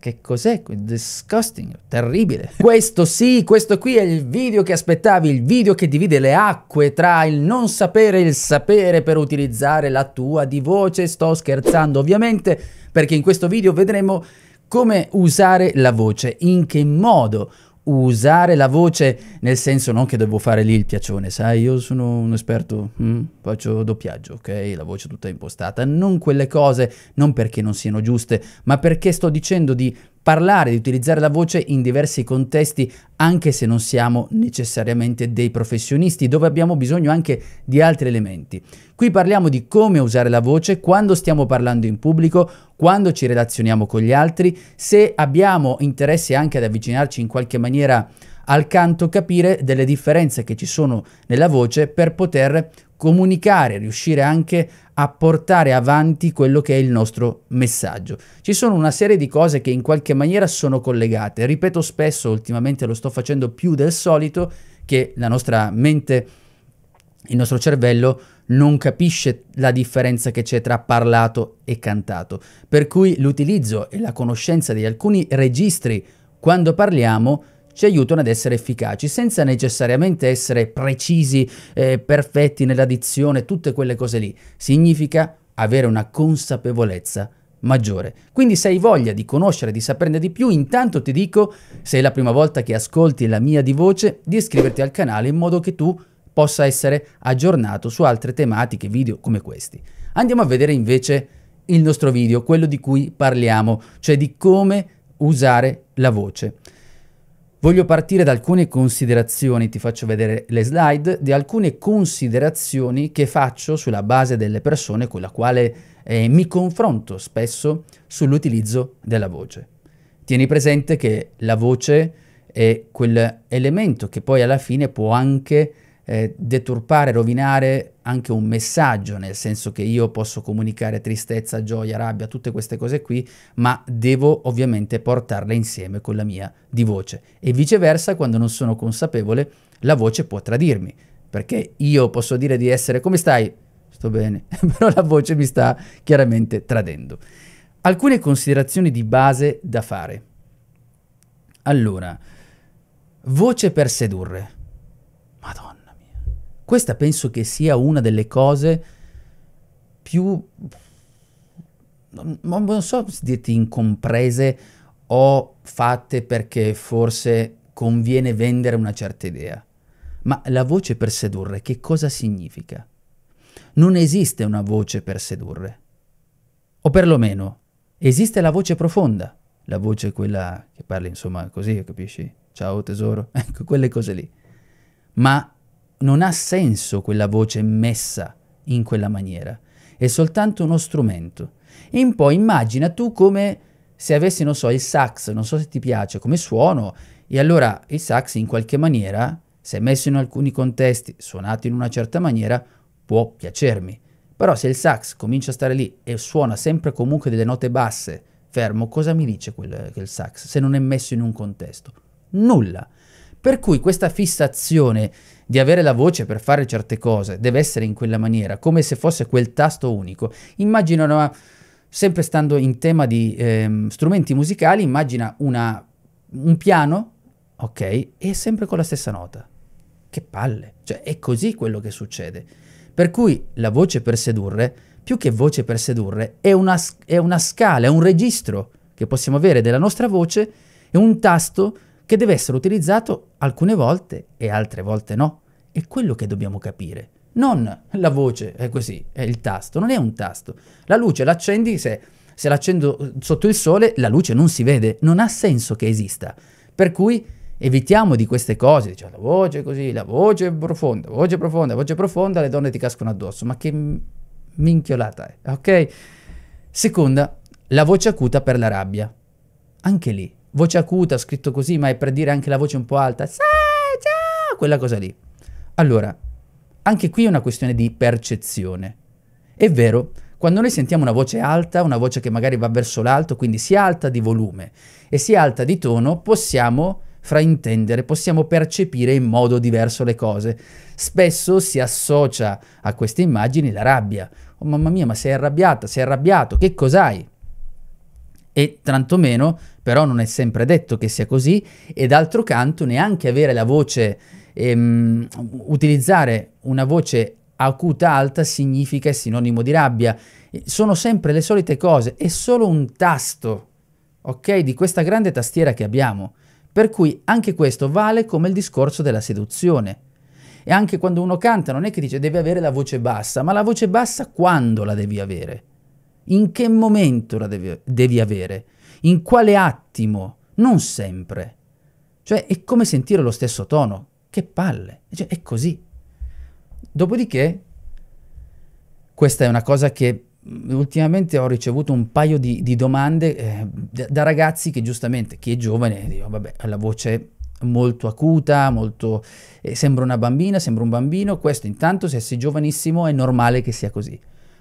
Che cos'è? Disgusting, terribile. Questo sì, questo qui è il video che aspettavi, il video che divide le acque tra il non sapere e il sapere per utilizzare la tua di voce. Sto scherzando ovviamente perché in questo video vedremo come usare la voce, in che modo usare la voce nel senso non che devo fare lì il piacione, sai, io sono un esperto, mm, faccio doppiaggio, ok? La voce tutta impostata, non quelle cose, non perché non siano giuste, ma perché sto dicendo di parlare, di utilizzare la voce in diversi contesti, anche se non siamo necessariamente dei professionisti, dove abbiamo bisogno anche di altri elementi. Qui parliamo di come usare la voce quando stiamo parlando in pubblico, quando ci relazioniamo con gli altri, se abbiamo interesse anche ad avvicinarci in qualche maniera alcanto capire delle differenze che ci sono nella voce per poter comunicare, riuscire anche a portare avanti quello che è il nostro messaggio. Ci sono una serie di cose che in qualche maniera sono collegate. Ripeto spesso, ultimamente lo sto facendo più del solito, che la nostra mente, il nostro cervello non capisce la differenza che c'è tra parlato e cantato. Per cui l'utilizzo e la conoscenza di alcuni registri quando parliamo ci aiutano ad essere efficaci, senza necessariamente essere precisi, eh, perfetti nell'addizione, tutte quelle cose lì. Significa avere una consapevolezza maggiore. Quindi se hai voglia di conoscere, di saperne di più, intanto ti dico, se è la prima volta che ascolti la mia di voce, di iscriverti al canale in modo che tu possa essere aggiornato su altre tematiche, video come questi. Andiamo a vedere invece il nostro video, quello di cui parliamo, cioè di come usare la voce. Voglio partire da alcune considerazioni, ti faccio vedere le slide, di alcune considerazioni che faccio sulla base delle persone con le quali eh, mi confronto spesso sull'utilizzo della voce. Tieni presente che la voce è quell'elemento che poi alla fine può anche eh, deturpare, rovinare anche un messaggio, nel senso che io posso comunicare tristezza, gioia, rabbia, tutte queste cose qui, ma devo ovviamente portarle insieme con la mia di voce. E viceversa, quando non sono consapevole, la voce può tradirmi, perché io posso dire di essere come stai? Sto bene, però la voce mi sta chiaramente tradendo. Alcune considerazioni di base da fare. Allora, voce per sedurre. Questa penso che sia una delle cose più, non, non so se dirti incomprese o fatte perché forse conviene vendere una certa idea. Ma la voce per sedurre che cosa significa? Non esiste una voce per sedurre. O perlomeno esiste la voce profonda, la voce quella che parla insomma così, capisci? Ciao tesoro, ecco quelle cose lì. Ma non ha senso quella voce messa in quella maniera, è soltanto uno strumento. E in poi immagina tu come se avessi, non so, il sax, non so se ti piace come suono, e allora il sax in qualche maniera, se messo in alcuni contesti, suonato in una certa maniera, può piacermi. Però se il sax comincia a stare lì e suona sempre comunque delle note basse, fermo, cosa mi dice quel, quel sax se non è messo in un contesto? Nulla. Per cui questa fissazione di avere la voce per fare certe cose deve essere in quella maniera, come se fosse quel tasto unico. Immagino una, sempre stando in tema di ehm, strumenti musicali, immagina una, un piano, ok, e sempre con la stessa nota. Che palle, cioè è così quello che succede. Per cui la voce per sedurre, più che voce per sedurre, è una, è una scala, è un registro che possiamo avere della nostra voce, è un tasto che deve essere utilizzato alcune volte e altre volte no. È quello che dobbiamo capire. Non la voce è così, è il tasto, non è un tasto. La luce l'accendi se, se l'accendo sotto il sole, la luce non si vede, non ha senso che esista. Per cui evitiamo di queste cose, diciamo la voce è così, la voce è profonda, la voce profonda, la voce profonda, le donne ti cascano addosso, ma che minchiolata è, ok? Seconda, la voce acuta per la rabbia. Anche lì voce acuta, scritto così, ma è per dire anche la voce un po' alta, quella cosa lì. Allora, anche qui è una questione di percezione. È vero, quando noi sentiamo una voce alta, una voce che magari va verso l'alto, quindi sia alta di volume e sia alta di tono, possiamo fraintendere, possiamo percepire in modo diverso le cose. Spesso si associa a queste immagini la rabbia. Oh mamma mia, ma sei arrabbiata, sei arrabbiato, che cos'hai? E tantomeno però non è sempre detto che sia così e d'altro canto neanche avere la voce, ehm, utilizzare una voce acuta alta significa è sinonimo di rabbia. Sono sempre le solite cose, è solo un tasto, ok, di questa grande tastiera che abbiamo. Per cui anche questo vale come il discorso della seduzione. E anche quando uno canta non è che dice deve avere la voce bassa, ma la voce bassa quando la devi avere? in che momento la devi, devi avere, in quale attimo, non sempre. Cioè è come sentire lo stesso tono, che palle, cioè, è così. Dopodiché, questa è una cosa che mm, ultimamente ho ricevuto un paio di, di domande eh, da, ragazzi che giustamente, chi è giovane, dico, vabbè, ha la voce molto acuta, molto, eh, sembra una bambina, sembra un bambino, questo intanto se sei giovanissimo è normale che sia così.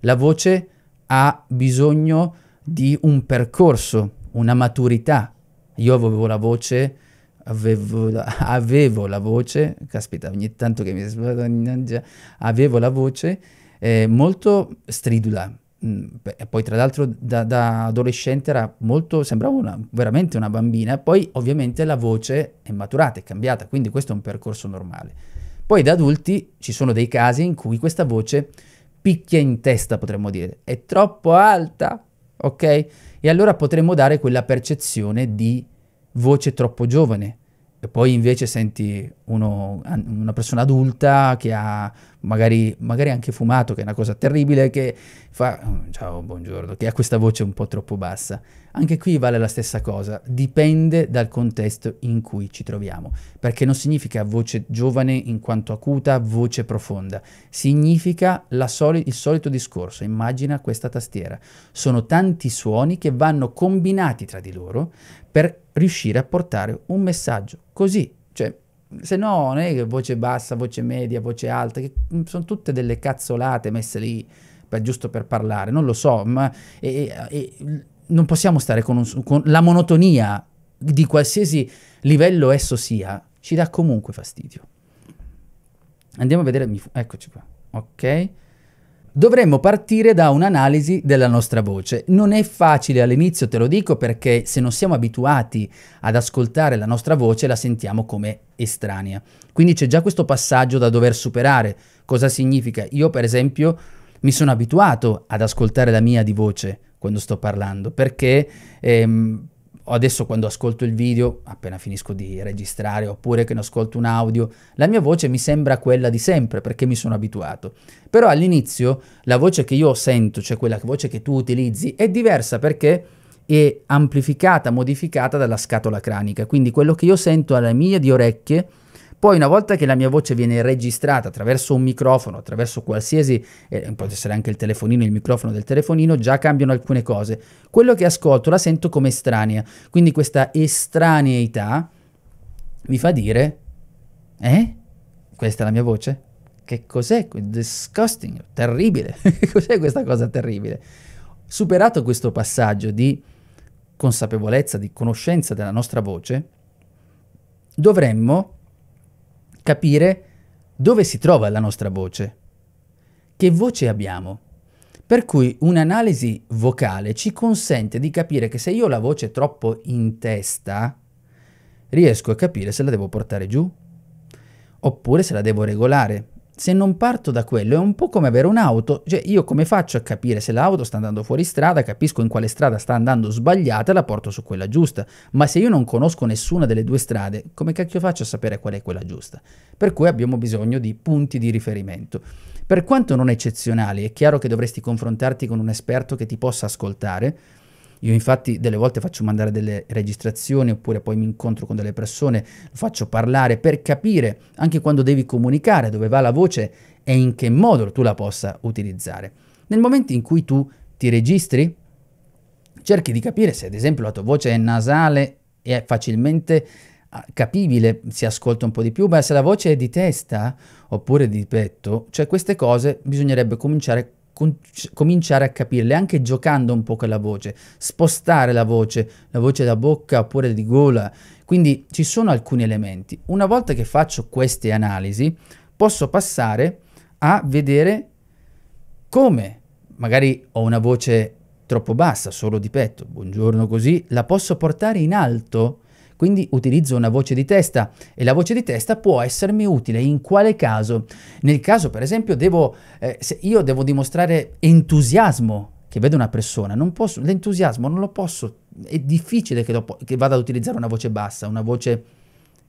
La voce ha bisogno di un percorso, una maturità. Io avevo la voce, avevo la, avevo la voce, caspita ogni tanto che mi sbaglio, avevo la voce eh, molto stridula. Mm, e poi tra l'altro da, da, adolescente era molto, sembrava una, veramente una bambina, poi ovviamente la voce è maturata, è cambiata, quindi questo è un percorso normale. Poi da adulti ci sono dei casi in cui questa voce picchia in testa, potremmo dire, è troppo alta, ok? E allora potremmo dare quella percezione di voce troppo giovane, e poi invece senti uno, una persona adulta che ha magari, magari, anche fumato, che è una cosa terribile, che fa mm, ciao, buongiorno, che ha questa voce un po' troppo bassa. Anche qui vale la stessa cosa, dipende dal contesto in cui ci troviamo, perché non significa voce giovane in quanto acuta, voce profonda, significa soli, il solito discorso, immagina questa tastiera. Sono tanti suoni che vanno combinati tra di loro per riuscire a portare un messaggio così, cioè se no non è che voce bassa, voce media, voce alta, che mm, sono tutte delle cazzolate messe lì per, giusto per parlare, non lo so, ma e, e, non possiamo stare con, un, con la monotonia di qualsiasi livello esso sia, ci dà comunque fastidio. Andiamo a vedere, eccoci qua, ok? Dovremmo partire da un'analisi della nostra voce. Non è facile all'inizio, te lo dico, perché se non siamo abituati ad ascoltare la nostra voce la sentiamo come estranea. Quindi c'è già questo passaggio da dover superare. Cosa significa? Io per esempio mi sono abituato ad ascoltare la mia di voce quando sto parlando, perché ehm, adesso quando ascolto il video, appena finisco di registrare, oppure che ne ascolto un audio, la mia voce mi sembra quella di sempre perché mi sono abituato. Però all'inizio la voce che io sento, cioè quella voce che tu utilizzi, è diversa perché è amplificata, modificata dalla scatola cranica. Quindi quello che io sento alle mie di orecchie poi una volta che la mia voce viene registrata attraverso un microfono, attraverso qualsiasi, eh, può essere anche il telefonino, il microfono del telefonino, già cambiano alcune cose. Quello che ascolto la sento come estranea, quindi questa estraneità mi fa dire, eh? Questa è la mia voce? Che cos'è? Disgusting, terribile. cos'è questa cosa terribile? Superato questo passaggio di consapevolezza, di conoscenza della nostra voce, dovremmo capire dove si trova la nostra voce, che voce abbiamo. Per cui un'analisi vocale ci consente di capire che se io ho la voce troppo in testa, riesco a capire se la devo portare giù oppure se la devo regolare se non parto da quello è un po' come avere un'auto, cioè io come faccio a capire se l'auto sta andando fuori strada, capisco in quale strada sta andando sbagliata e la porto su quella giusta, ma se io non conosco nessuna delle due strade, come cacchio faccio a sapere qual è quella giusta? Per cui abbiamo bisogno di punti di riferimento. Per quanto non eccezionali, è chiaro che dovresti confrontarti con un esperto che ti possa ascoltare, io infatti delle volte faccio mandare delle registrazioni oppure poi mi incontro con delle persone, lo faccio parlare per capire anche quando devi comunicare dove va la voce e in che modo tu la possa utilizzare. Nel momento in cui tu ti registri, cerchi di capire se ad esempio la tua voce è nasale e è facilmente ah, capibile, si ascolta un po' di più, ma se la voce è di testa oppure di petto, cioè queste cose bisognerebbe cominciare cominciare a capirle, anche giocando un po' con la voce, spostare la voce, la voce da bocca oppure di gola. Quindi ci sono alcuni elementi. Una volta che faccio queste analisi, posso passare a vedere come magari ho una voce troppo bassa, solo di petto, buongiorno così, la posso portare in alto quindi utilizzo una voce di testa e la voce di testa può essermi utile in quale caso? Nel caso per esempio devo, eh, se io devo dimostrare entusiasmo che vedo una persona, non posso, l'entusiasmo non lo posso, è difficile che, lo, che vada ad utilizzare una voce bassa, una voce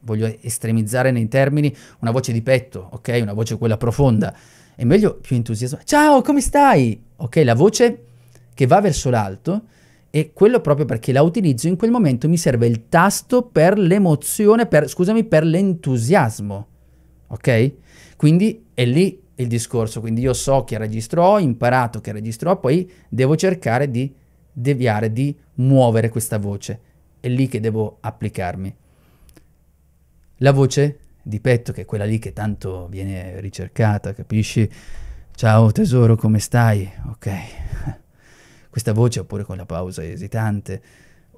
voglio estremizzare nei termini, una voce di petto, ok? Una voce quella profonda. È meglio più entusiasmo. Ciao, come stai? Ok, la voce che va verso l'alto e quello proprio perché la utilizzo in quel momento mi serve il tasto per l'emozione, per, scusami, per l'entusiasmo, ok? Quindi è lì il discorso, quindi io so che registro, ho imparato che registro, poi devo cercare di deviare, di muovere questa voce, è lì che devo applicarmi. La voce di petto, che è quella lì che tanto viene ricercata, capisci? Ciao tesoro, come stai? Ok, questa voce oppure con la pausa esitante.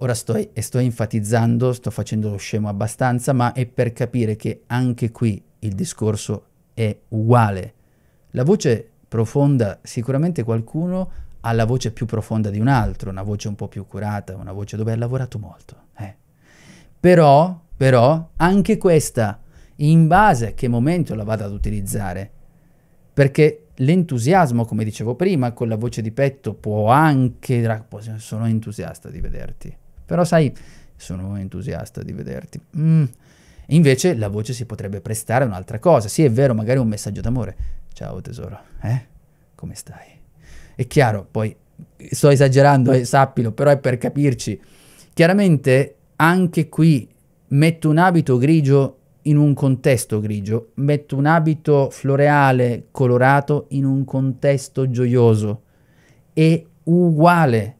Ora sto, sto enfatizzando, sto facendo lo scemo abbastanza, ma è per capire che anche qui il discorso è uguale. La voce profonda, sicuramente qualcuno ha la voce più profonda di un altro, una voce un po' più curata, una voce dove ha lavorato molto. Eh. Però, però, anche questa, in base a che momento la vado ad utilizzare, perché l'entusiasmo, come dicevo prima, con la voce di petto può anche... Sono entusiasta di vederti. Però sai, sono entusiasta di vederti. Mm. Invece la voce si potrebbe prestare a un'altra cosa. Sì, è vero, magari un messaggio d'amore. Ciao tesoro, eh? Come stai? È chiaro, poi sto esagerando, eh, sappilo, però è per capirci. Chiaramente anche qui metto un abito grigio in un contesto grigio, metto un abito floreale colorato in un contesto gioioso. È uguale.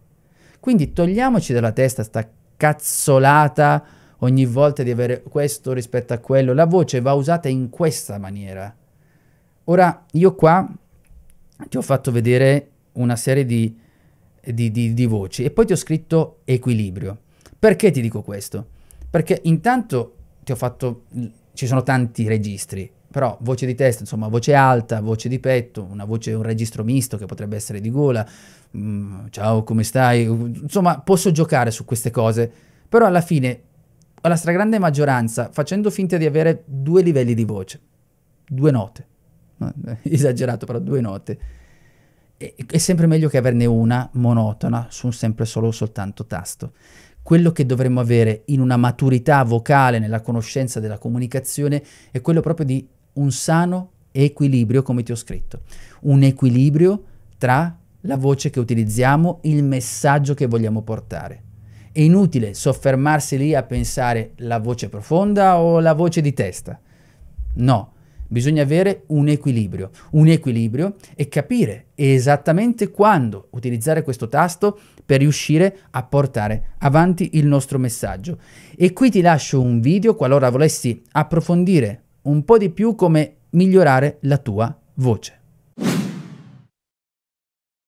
Quindi togliamoci dalla testa sta cazzolata ogni volta di avere questo rispetto a quello. La voce va usata in questa maniera. Ora, io qua ti ho fatto vedere una serie di, di, di, di voci e poi ti ho scritto equilibrio. Perché ti dico questo? Perché intanto ti ho fatto, ci sono tanti registri, però voce di testa, insomma voce alta, voce di petto, una voce, un registro misto che potrebbe essere di gola, mm, ciao come stai, insomma posso giocare su queste cose, però alla fine, alla stragrande maggioranza, facendo finta di avere due livelli di voce, due note, esagerato però due note, è, è sempre meglio che averne una monotona su un sempre solo soltanto tasto quello che dovremmo avere in una maturità vocale, nella conoscenza della comunicazione, è quello proprio di un sano equilibrio, come ti ho scritto. Un equilibrio tra la voce che utilizziamo, il messaggio che vogliamo portare. È inutile soffermarsi lì a pensare la voce profonda o la voce di testa. No, Bisogna avere un equilibrio, un equilibrio e capire esattamente quando utilizzare questo tasto per riuscire a portare avanti il nostro messaggio. E qui ti lascio un video qualora volessi approfondire un po' di più come migliorare la tua voce.